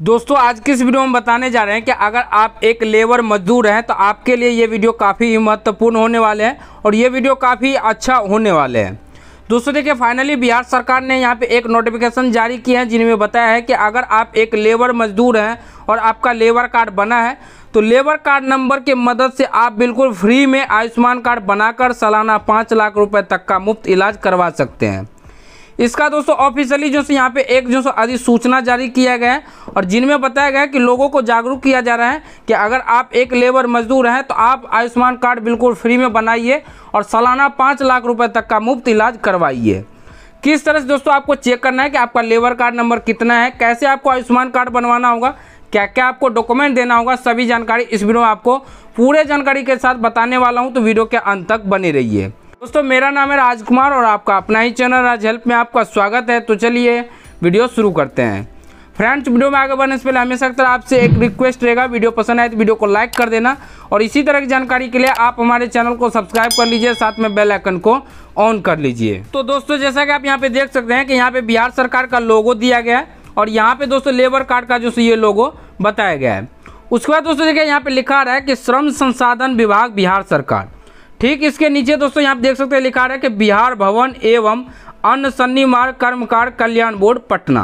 दोस्तों आज किस इस वीडियो में बताने जा रहे हैं कि अगर आप एक लेबर मजदूर हैं तो आपके लिए ये वीडियो काफ़ी महत्वपूर्ण होने वाले हैं और ये वीडियो काफ़ी अच्छा होने वाले हैं दोस्तों देखिए फाइनली बिहार सरकार ने यहाँ पे एक नोटिफिकेशन जारी किया है जिनमें बताया है कि अगर आप एक लेबर मजदूर हैं और आपका लेबर कार्ड बना है तो लेबर कार्ड नंबर के मदद से आप बिल्कुल फ्री में आयुष्मान कार्ड बनाकर सालाना पाँच लाख रुपये तक का मुफ्त इलाज करवा सकते हैं इसका दोस्तों ऑफिशियली जो यहाँ पे एक जो सो अधिसूचना जारी किया गया है और जिनमें बताया गया है कि लोगों को जागरूक किया जा रहा है कि अगर आप एक लेबर मजदूर हैं तो आप आयुष्मान कार्ड बिल्कुल फ्री में बनाइए और सालाना पाँच लाख रुपये तक का मुफ्त इलाज करवाइए किस तरह से दोस्तों आपको चेक करना है कि आपका लेबर कार्ड नंबर कितना है कैसे आपको आयुष्मान कार्ड बनवाना होगा क्या क्या आपको डॉक्यूमेंट देना होगा सभी जानकारी इस वीडियो में आपको पूरे जानकारी के साथ बताने वाला हूँ तो वीडियो के अंत तक बने रहिए दोस्तों मेरा नाम है राजकुमार और आपका अपना ही चैनल राज हेल्प में आपका स्वागत है तो चलिए वीडियो शुरू करते हैं फ्रेंड्स वीडियो में आगे बढ़ने से पहले हमेशा तरह आपसे एक रिक्वेस्ट रहेगा वीडियो पसंद आए तो वीडियो को लाइक कर देना और इसी तरह की जानकारी के लिए आप हमारे चैनल को सब्सक्राइब कर लीजिए साथ में बेल आइकन को ऑन कर लीजिए तो दोस्तों जैसा कि आप यहाँ पे देख सकते हैं कि यहाँ पे बिहार सरकार का लोगो दिया गया है और यहाँ पे दोस्तों लेबर कार्ड का जो ये लोगो बताया गया है उसके बाद दोस्तों देखिए यहाँ पे लिखा रहा है कि श्रम संसाधन विभाग बिहार सरकार ठीक इसके नीचे दोस्तों यहाँ देख सकते हैं लिखा है कि बिहार भवन एवं अन्य सन्निमार्ग कर्मकार कल्याण बोर्ड पटना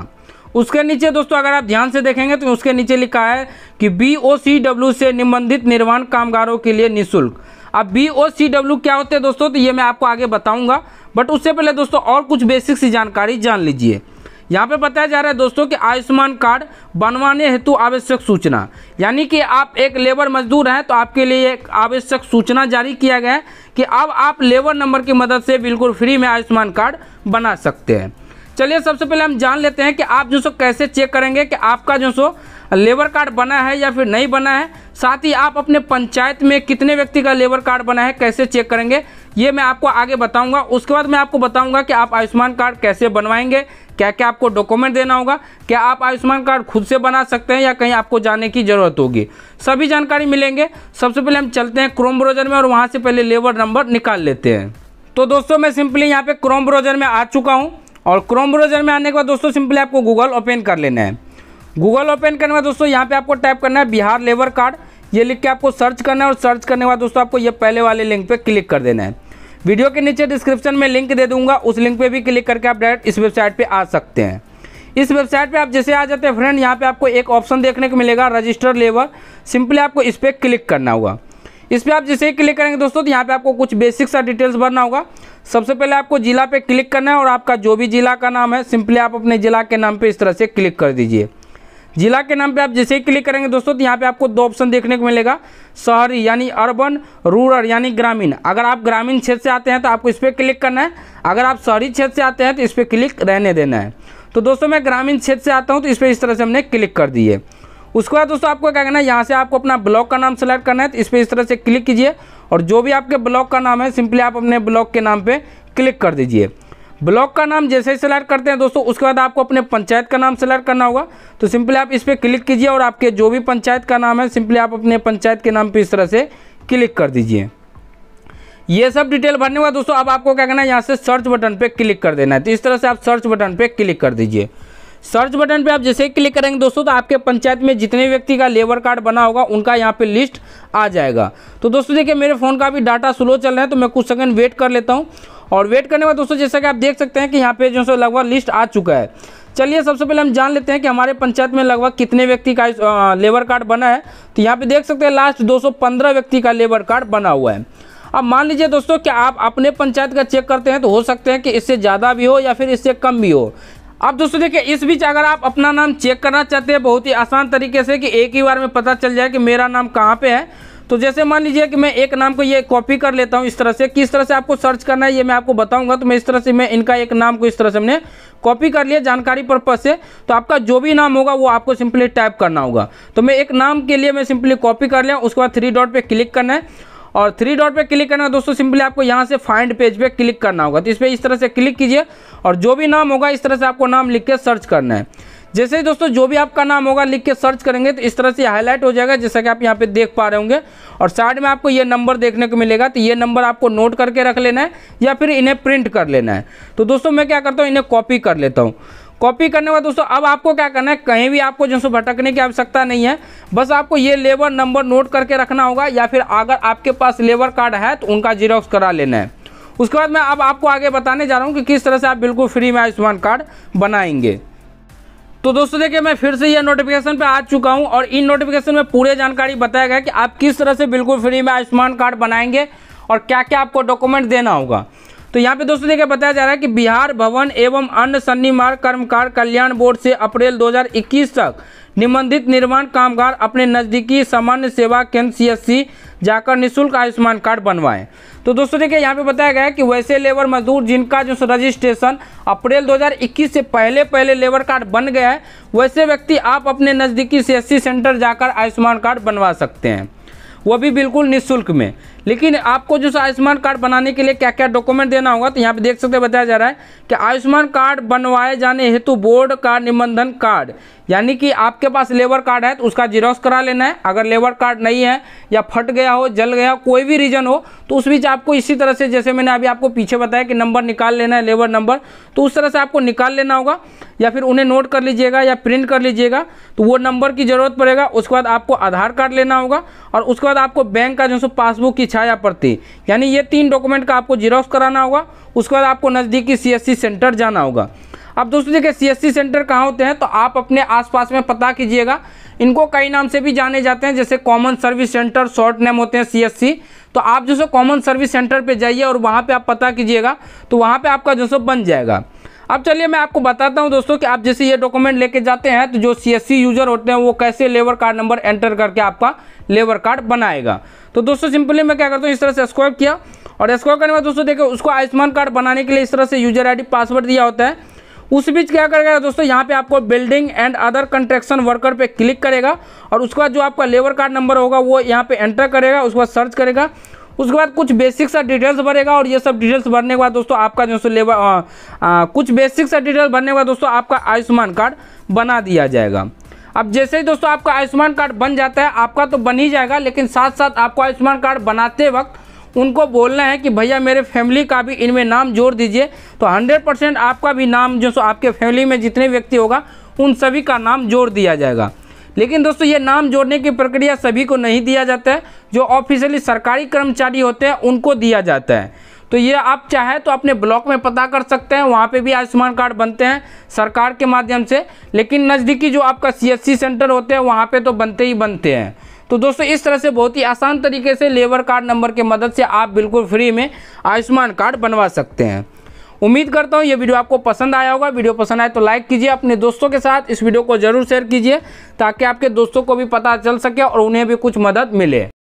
उसके नीचे दोस्तों अगर आप ध्यान से देखेंगे तो उसके नीचे लिखा है कि बी ओ सी डब्ल्यू से निबंधित निर्माण कामगारों के लिए निःशुल्क अब बी ओ सी डब्ल्यू क्या होते हैं दोस्तों तो ये मैं आपको आगे बताऊंगा बट उससे पहले दोस्तों और कुछ बेसिक सी जानकारी जान लीजिए यहाँ पे बताया जा रहा है दोस्तों कि आयुष्मान कार्ड बनवाने हेतु आवश्यक सूचना यानी कि आप एक लेबर मजदूर हैं तो आपके लिए एक आवश्यक सूचना जारी किया गया है कि अब आप लेबर नंबर की मदद से बिल्कुल फ्री में आयुष्मान कार्ड बना सकते हैं चलिए सबसे पहले हम जान लेते हैं कि आप जो सो कैसे चेक करेंगे कि आपका जो सो लेबर कार्ड बना है या फिर नहीं बना है साथ ही आप अपने पंचायत में कितने व्यक्ति का लेबर कार्ड बना है कैसे चेक करेंगे ये मैं आपको आगे बताऊंगा उसके बाद मैं आपको बताऊंगा कि आप आयुष्मान कार्ड कैसे बनवाएंगे क्या क्या आपको डॉक्यूमेंट देना होगा क्या आप आयुष्मान कार्ड खुद से बना सकते हैं या कहीं आपको जाने की ज़रूरत होगी सभी जानकारी मिलेंगे सबसे पहले हम चलते हैं क्रोम ब्रोजर में और वहाँ से पहले लेबर नंबर निकाल लेते हैं तो दोस्तों मैं सिंपली यहाँ पे क्रोम ब्रोजर में आ चुका हूँ और क्रोम ब्रोजर में आने के बाद दोस्तों सिंपली आपको गूगल ओपन कर लेना है गूगल ओपन करने के बाद दोस्तों यहाँ पे आपको टाइप करना है बिहार लेबर कार्ड ये लिख के आपको सर्च करना है और सर्च करने के बाद दोस्तों आपको ये पहले वाले लिंक पे क्लिक कर देना है वीडियो के नीचे डिस्क्रिप्शन में लिंक दे दूंगा उस लिंक पे भी क्लिक करके आप डायरेक्ट इस वेबसाइट पे आ सकते हैं इस वेबसाइट पे आप जैसे आ जाते हैं फ्रेंड यहाँ पे आपको एक ऑप्शन देखने को मिलेगा रजिस्टर लेवर सिंपली आपको इस पर क्लिक करना होगा इस पर आप जैसे ही क्लिक करेंगे दोस्तों तो यहाँ पर आपको कुछ बेसिक सा डिटेल्स भरना होगा सबसे पहले आपको ज़िला पर क्लिक करना है और आपका जो भी ज़िला का नाम है सिंपली आप अपने ज़िला के नाम पर इस तरह से क्लिक कर दीजिए जिला के नाम पे आप जैसे ही क्लिक करेंगे दोस्तों तो यहाँ पे आपको दो ऑप्शन देखने को मिलेगा शहरी यानी अर्बन रूरल यानी ग्रामीण अगर आप ग्रामीण क्षेत्र से आते हैं तो आपको इस पर क्लिक करना है अगर आप शहरी क्षेत्र से आते हैं तो इस पर क्लिक रहने देना है तो दोस्तों मैं ग्रामीण क्षेत्र से आता हूँ तो इस पर इस तरह से हमने क्लिक कर दिए उसके बाद दोस्तों आपको क्या करना है यहाँ से आपको अपना ब्लॉक का नाम सेलेक्ट करना है तो इस पर इस तरह से क्लिक कीजिए और जो भी आपके ब्लॉक का नाम है सिंपली आप अपने ब्लॉक के नाम पर क्लिक कर दीजिए ब्लॉक का नाम जैसे ही सिलेक्ट करते हैं दोस्तों उसके बाद आपको अपने पंचायत का नाम सेलेक्ट करना होगा तो सिंपली आप इस पर क्लिक कीजिए और आपके जो भी पंचायत का नाम है सिंपली आप अपने पंचायत के नाम पर इस तरह से क्लिक कर दीजिए ये सब डिटेल भरने हुआ दोस्तों अब आपको क्या करना है यहाँ से सर्च बटन पे क्लिक कर देना है तो इस तरह से आप सर्च बटन पे क्लिक कर दीजिए सर्च बटन पे आप जैसे ही क्लिक करेंगे दोस्तों तो आपके पंचायत में जितने व्यक्ति का लेबर कार्ड बना होगा उनका यहाँ पे लिस्ट आ जाएगा तो दोस्तों देखिए मेरे फ़ोन का भी डाटा स्लो चल रहा है तो मैं कुछ सेकंड वेट कर लेता हूँ और वेट करने में दोस्तों जैसा कि आप देख सकते हैं कि यहाँ पे जो है लगभग लिस्ट आ चुका है चलिए सबसे पहले हम जान लेते हैं कि हमारे पंचायत में लगभग कितने व्यक्ति का लेबर कार्ड बना है तो यहाँ पे देख सकते हैं लास्ट 215 व्यक्ति का लेबर कार्ड बना हुआ है अब मान लीजिए दोस्तों कि आप अपने पंचायत का चेक करते हैं तो हो सकते हैं कि इससे ज़्यादा भी हो या फिर इससे कम भी हो अब दोस्तों देखिए इस बीच अगर आप अपना नाम चेक करना चाहते हैं बहुत ही आसान तरीके से कि एक ही बार में पता चल जाए कि मेरा नाम कहाँ पर है तो जैसे मान लीजिए कि मैं एक नाम को ये कॉपी कर लेता हूँ इस तरह से किस तरह से आपको सर्च करना है ये मैं आपको बताऊंगा तो मैं इस तरह से मैं इनका एक नाम को इस तरह से हमने कॉपी कर लिया जानकारी पर्पज से तो आपका जो भी नाम होगा वो आपको सिंपली टाइप करना होगा तो मैं एक नाम के लिए मैं सिंपली कॉपी कर लिया उसके बाद थ्री डॉट पर क्लिक करना है और थ्री डॉट पे क्लिक करना है दोस्तों सिंपली आपको यहाँ से फाइंड पेज पे क्लिक करना होगा तो इस पर इस तरह से क्लिक कीजिए और जो भी नाम होगा इस तरह से आपको नाम लिख के सर्च करना है जैसे दोस्तों जो भी आपका नाम होगा लिख के सर्च करेंगे तो इस तरह से हाईलाइट हो जाएगा जैसा कि आप यहाँ पे देख पा रहे होंगे और साइड में आपको ये नंबर देखने को मिलेगा तो ये नंबर आपको नोट करके रख लेना है या फिर इन्हें प्रिंट कर लेना है तो दोस्तों मैं क्या करता हूँ इन्हें कॉपी कर लेता हूँ कॉपी करने के बाद दोस्तों अब आपको क्या करना है कहीं भी आपको जैसे भटकने की आवश्यकता नहीं है बस आपको ये लेबर नंबर नोट करके रखना होगा या फिर अगर आपके पास लेबर कार्ड है तो उनका जीरोक्स करा लेना है उसके बाद मैं अब आपको आगे बताने जा रहा हूँ कि किस तरह से आप बिल्कुल फ्री में आयुष्मान कार्ड बनाएंगे तो दोस्तों देखिए मैं फिर से यह नोटिफिकेशन पे आ चुका हूं और इन नोटिफिकेशन में पूरे जानकारी बताया गया कि आप किस तरह से बिल्कुल फ्री में आयुष्मान कार्ड बनाएंगे और क्या क्या आपको डॉक्यूमेंट देना होगा तो यहाँ पे दोस्तों देखिए बताया जा रहा है कि बिहार भवन एवं अन्य मार्ग कर्मकार कल्याण बोर्ड से अप्रैल 2021 तक निबंधित निर्माण कामगार अपने नज़दीकी सामान्य सेवा केंद्र सी जाकर निःशुल्क आयुष्मान कार्ड बनवाएं तो दोस्तों देखिए यहाँ पे बताया गया है कि वैसे लेबर मजदूर जिनका जो रजिस्ट्रेशन अप्रैल 2021 से पहले पहले लेबर कार्ड बन गया है वैसे व्यक्ति आप अपने नज़दीकी सी सेंटर जाकर आयुष्मान कार्ड बनवा सकते हैं वो भी बिल्कुल निःशुल्क में लेकिन आपको जो आयुष्मान कार्ड बनाने के लिए क्या क्या डॉक्यूमेंट देना होगा तो यहाँ पे देख सकते बताया जा रहा है कि आयुष्मान कार्ड बनवाए जाने हेतु बोर्ड का निबंधन कार्ड यानी कि आपके पास लेबर कार्ड है तो उसका जीरोस करा लेना है अगर लेबर कार्ड नहीं है या फट गया हो जल गया हो कोई भी रीज़न हो तो उस बीच आपको इसी तरह से जैसे मैंने अभी आपको पीछे बताया कि नंबर निकाल लेना है लेबर नंबर तो उस तरह से आपको निकाल लेना होगा या फिर उन्हें नोट कर लीजिएगा या प्रिंट कर लीजिएगा तो वो नंबर की ज़रूरत पड़ेगा उसके बाद आपको आधार कार्ड लेना होगा और उसके बाद आपको बैंक का जो पासबुक की छाया प्रति यानी ये तीन डॉक्यूमेंट का आपको जीरोस कराना होगा उसके बाद आपको नज़दीकी सी सेंटर जाना होगा अब दोस्तों देखिए सीएससी सेंटर कहाँ होते हैं तो आप अपने आसपास में पता कीजिएगा इनको कई नाम से भी जाने जाते हैं जैसे common service centre short name होते हैं सीएससी तो आप जो सो कॉमन सर्विस सेंटर पे जाइए और वहाँ पे आप पता कीजिएगा तो वहाँ पे आपका जो सो बन जाएगा अब चलिए मैं आपको बताता हूँ दोस्तों कि आप जैसे ये डॉक्यूमेंट लेके जाते हैं तो जो सी यूज़र होते हैं वो कैसे लेबर कार्ड नंबर एंटर करके आपका लेबर कार्ड बनाएगा तो दोस्तों सिंपली मैं क्या करता हूँ इस तरह से स्क्वायर किया और स्क्वायर करने के बाद दोस्तों देखो उसको आयुष्मान कार्ड बनाने के लिए इस तरह से यूजर आई पासवर्ड दिया होता है उस बीच क्या करेगा दोस्तों यहाँ पे आपको building and other construction worker पे क्लिक करेगा और उसके बाद जो आपका लेबर कार्ड नंबर होगा वो यहाँ पे एंटर करेगा उसके बाद सर्च करेगा उसके बाद कुछ बेसिक सा डिटेल्स भरेगा और ये सब डिटेल्स भरने के बाद दोस्तों आपका जो सो लेबर कुछ बेसिक सा डिटेल्स भरने के बाद दोस्तों आपका आयुष्मान कार्ड बना दिया जाएगा अब जैसे ही दोस्तों आपका आयुष्मान कार्ड बन जाता है आपका तो बन ही जाएगा लेकिन साथ साथ आपको आयुष्मान कार्ड बनाते वक्त उनको बोलना है कि भैया मेरे फैमिली का भी इनमें नाम जोड़ दीजिए तो 100 परसेंट आपका भी नाम जो सो आपके फैमिली में जितने व्यक्ति होगा उन सभी का नाम जोड़ दिया जाएगा लेकिन दोस्तों ये नाम जोड़ने की प्रक्रिया सभी को नहीं दिया जाता है जो ऑफिशियली सरकारी कर्मचारी होते हैं उनको दिया जाता है तो ये आप चाहे तो अपने ब्लॉक में पता कर सकते हैं वहाँ पे भी आयुष्मान कार्ड बनते हैं सरकार के माध्यम से लेकिन नज़दीकी जो आपका सी सेंटर होते हैं वहाँ पर तो बनते ही बनते हैं तो दोस्तों इस तरह से बहुत ही आसान तरीके से लेबर कार्ड नंबर के मदद से आप बिल्कुल फ्री में आयुष्मान कार्ड बनवा सकते हैं उम्मीद करता हूँ ये वीडियो आपको पसंद आया होगा वीडियो पसंद आए तो लाइक कीजिए अपने दोस्तों के साथ इस वीडियो को जरूर शेयर कीजिए ताकि आपके दोस्तों को भी पता चल सके और उन्हें भी कुछ मदद मिले